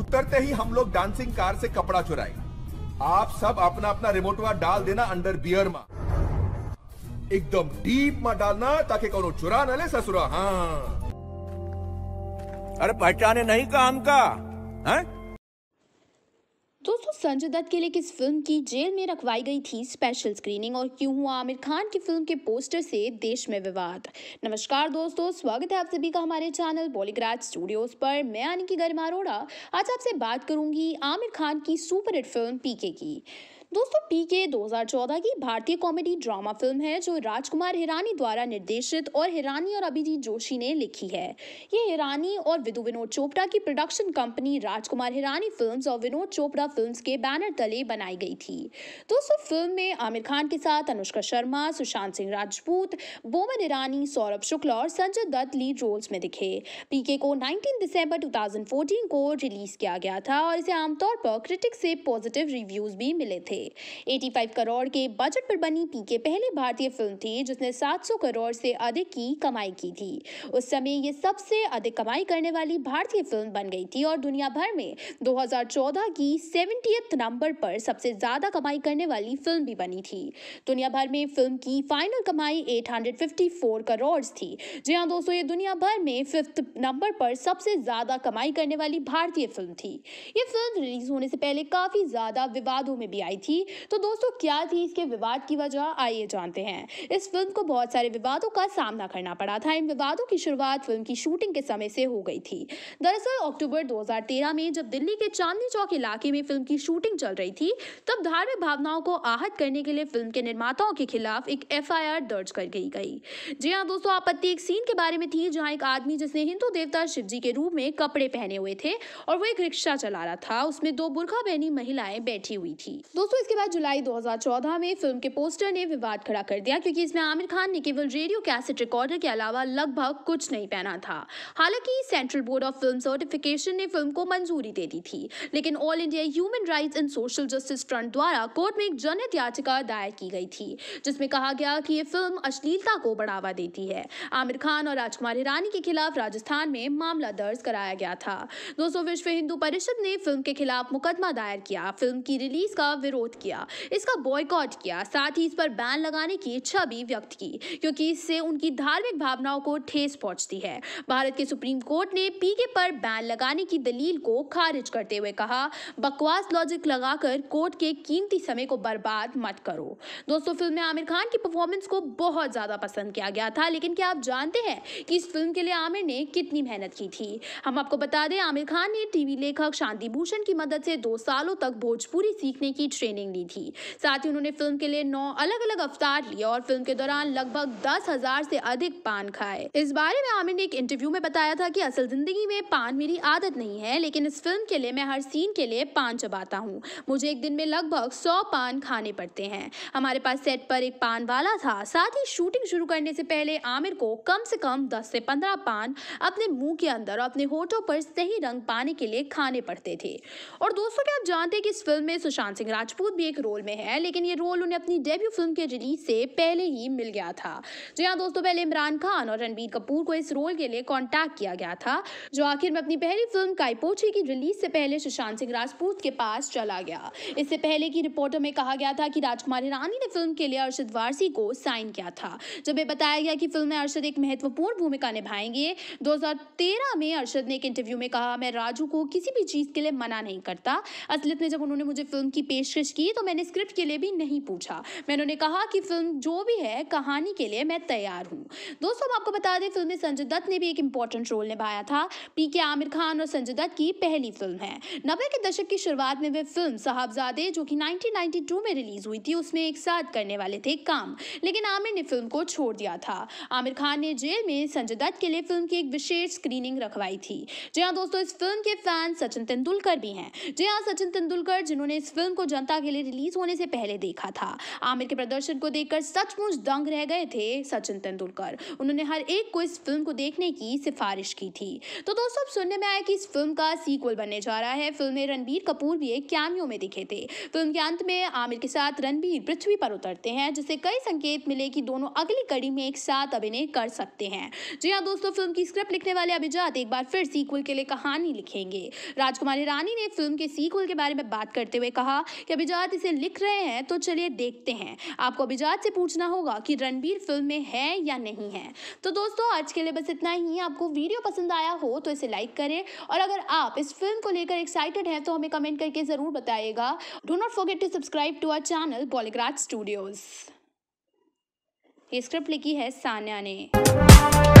उतरते ही हम लोग डांसिंग कार से कपड़ा चुराए आप सब अपना अपना रिमोटवा डाल देना अंडर बियर मा एकदम डीप मा डालना ताकि कौन चुरा न ले ससुरा हाँ अरे पहचाने नहीं काम का है? हाँ? संजय दत्त के लिए किस फिल्म की जेल में रखवाई गई थी स्पेशल स्क्रीनिंग और क्यों हुआ आमिर खान की फिल्म के पोस्टर से देश में विवाद नमस्कार दोस्तों स्वागत है आप सभी का हमारे चैनल बॉलीग्राज स्टूडियोज पर मैं आनी की गरिमा अरोड़ा आज आपसे बात करूंगी आमिर खान की हिट फिल्म पीके की दोस्तों पीके 2014 की भारतीय कॉमेडी ड्रामा फिल्म है जो राजकुमार हिरानी द्वारा निर्देशित और हिरानी और अभिजीत जोशी ने लिखी है ये हिरानी और विदु विनोद चोपड़ा की production company Rajkumar Hirani films और विनोद चोपड़ा फिल्म्स के बैनर तले बनाई गई थी दोस्तों फिल्म में आमिर खान के साथ अनुष्का शर्मा सुशांत सिंह राजपूत बोमन ईरानी सौरभ शुक्ला और संजय दत्त लीड रोल्स में दिखे पीके को नाइनटीन दिसंबर टू को रिलीज किया गया था और इसे आमतौर पर क्रिटिक से पॉजिटिव रिव्यूज भी मिले थे एटी 85 करोड़ के बजट पर बनी पीके पहली भारतीय फिल्म थी जिसने 700 करोड़ से अधिक की कमाई की थी उस समय ये सबसे अधिक कमाई करने वाली भारतीय फिल्म बन गई थी और दुनिया भर में 2014 की सेवेंटी नंबर पर सबसे ज़्यादा कमाई करने वाली फिल्म भी बनी थी दुनिया भर में फिल्म की फाइनल कमाई 854 करोड़ थी जी हाँ दोस्तों ये दुनिया भर में फिफ्थ नंबर पर सबसे ज़्यादा कमाई करने वाली भारतीय फिल्म थी ये फिल्म रिलीज होने से पहले काफ़ी ज़्यादा विवादों में भी आई थी तो दोस्तों क्या थी इसके विवाद की वजह आइए जानते हैं इस फिल्म को बहुत सारे विवादों का सामना करना पड़ा था इन विवादों की शुरुआत फिल्म की शूटिंग के समय से हो गई थी दरअसल अक्टूबर 2013 में जब दिल्ली के चांदनी चौक इलाके में फिल्म की शूटिंग चल रही थी तब धार्मिक भावनाओं को आहत करने के लिए फिल्म के निर्माताओं के खिलाफ एक एफ दर्ज कर गई गई जी हाँ दोस्तों आपत्ति एक सीन के बारे में थी जहाँ एक आदमी जिसने हिंदू देवता शिव के रूप में कपड़े पहने हुए थे और वो एक रिक्शा चला रहा था उसमें दो बुरखा बहनी महिलाएं बैठी हुई थी दोस्तों दोस्तों इसके बाद जुलाई 2014 में फिल्म के पोस्टर ने विवाद खड़ा कर दिया क्योंकि इसमें आमिर खान ने केवल रेडियो कैसेट रिकॉर्डर के अलावा लगभग कुछ नहीं पहना था हालांकि central board of film certification ने फिल्म को मंजूरी दे दी थी लेकिन all India human right and social justice front द्वारा कोर्ट में एक जनहित याचिका दायर की गई थी जिसमें कहा गया कि ये फिल्म अश्लीलता को बढ़ावा देती है आमिर खान और राजकुमार हिरानी के खिलाफ राजस्थान में मामला दर्ज कराया गया था दोस्तों विश्व हिंदू परिषद ने फिल्म के खिलाफ मुकदमा दायर किया फिल्म की रिलीज का विरोध विरोध किया इसका बॉयकॉट किया साथ ही इस पर बैन लगाने की इच्छा भी व्यक्त की क्योंकि इससे उनकी धार्मिक भावनाओं को ठेस पहुंचती है भारत के सुप्रीम कोर्ट ने पीके पर बैन लगाने की दलील को खारिज करते हुए कहा बकवास लॉजिक लगाकर कोर्ट के कीमती समय को बर्बाद मत करो दोस्तों फिल्म में आमिर खान की परफॉर्मेंस को बहुत ज़्यादा पसंद किया गया था लेकिन क्या आप जानते हैं कि इस फिल्म के लिए आमिर ने कितनी मेहनत की थी हम आपको बता दें आमिर खान ने टीवी लेखक शांति भूषण की मदद से दो सालों तक भोजपुरी सीखने की ट्रेनिंग ट्रेनिंग ली थी साथ ही उन्होंने फिल्म के लिए नौ अलग अलग अवतार लिए और फिल्म के दौरान लगभग दस हजार से अधिक पान खाए इस बारे में आमिर ने एक इंटरव्यू में बताया था कि असल जिंदगी में पान मेरी आदत नहीं है लेकिन इस फिल्म के लिए मैं हर सीन के लिए पान चबाता हूँ मुझे एक दिन में लगभग सौ पान खाने पड़ते हैं हमारे पास सेट पर एक पान वाला था साथ ही शूटिंग शुरू करने से पहले आमिर को कम से कम दस से पंद्रह पान अपने मुंह के अंदर और अपने होठों पर सही रंग पाने के लिए खाने पड़ते थे और दोस्तों क्या आप जानते हैं कि इस फिल्म में सुशांत सिंह राजपूत मकसूद भी एक रोल में है लेकिन ये रोल उन्हें अपनी डेब्यू फिल्म के रिलीज से पहले ही मिल गया था जो तो यहाँ दोस्तों पहले इमरान खान और रणबीर कपूर को इस रोल के लिए कॉन्टैक्ट किया गया था जो आखिर में अपनी पहली फिल्म काइपोची की रिलीज से पहले सुशांत सिंह राजपूत के पास चला गया इससे पहले की रिपोर्टों में कहा गया था कि राजकुमार ईरानी ने फिल्म के लिए अर्शद वारसी को साइन किया था जब ये बताया गया कि फिल्म में अर्शद एक महत्वपूर्ण भूमिका निभाएंगे 2013 में अर्शद ने एक इंटरव्यू में कहा मैं राजू को किसी भी चीज़ के लिए मना नहीं करता असलित में जब उन्होंने मुझे फिल्म की पेशकश की तो मैंने स्क्रिप्ट के लिए भी नहीं पूछा मैंने उन्हें कहा कि फिल्म जो भी है कहानी के लिए मैं तैयार हूँ दोस्तों हम आपको बता दें फिल्म में संजय दत्त ने भी एक इंपॉर्टेंट रोल निभाया था पी के आमिर खान और संजय दत्त की पहली फिल्म है नब्बे के दशक की शुरुआत में वे फिल्म साहबजादे जो कि नाइनटीन में रिलीज हुई थी उसमें एक साथ करने वाले थे काम लेकिन आमिर ने फिल्म को छोड़ दिया था आमिर खान ने जेल में संजय दत्त के लिए फिल्म की एक विशेष स्क्रीनिंग रखवाई थी जी हाँ दोस्तों इस फिल्म के फैन सचिन तेंदुलकर भी हैं जी हाँ सचिन तेंदुलकर जिन्होंने इस फिल्म को जनता के लिए रिलीज होने से पहले देखा था आमिर के प्रदर्शन को देखकर सचमुच दंग रह गए थे सचिन तेंदुलकर उन्होंने हर एक को इस फिल्म को देखने की सिफारिश की थी तो दोस्तों अब सुनने में आया कि इस फिल्म का सीक्वल बनने जा रहा है फिल्म में रणबीर कपूर भी एक कैमियो में दिखे थे फिल्म के अंत में आमिर के साथ रणबीर पृथ्वी पर उतरते हैं जिससे कई संकेत मिले कि दोनों अगली कड़ी में एक साथ अभिनय कर सकते हैं जी हाँ दोस्तों फिल्म की स्क्रिप्ट लिखने वाले अभिजात एक बार फिर सीक्वल के लिए कहानी लिखेंगे राजकुमारी रानी ने फिल्म के सीक्वल के बारे में बात करते हुए कहा कि अभिजात अभिजात इसे लिख रहे हैं तो चलिए देखते हैं आपको अभिजात से पूछना होगा कि रणबीर फिल्म में है या नहीं है तो दोस्तों आज के लिए बस इतना ही आपको वीडियो पसंद आया हो तो इसे लाइक करें और अगर आप इस फिल्म को लेकर एक्साइटेड हैं तो हमें कमेंट करके ज़रूर बताइएगा do not forget to subscribe to our channel बॉलीग्राज स्टूडियोज़ ये स्क्रिप्ट लिखी है सान्या ने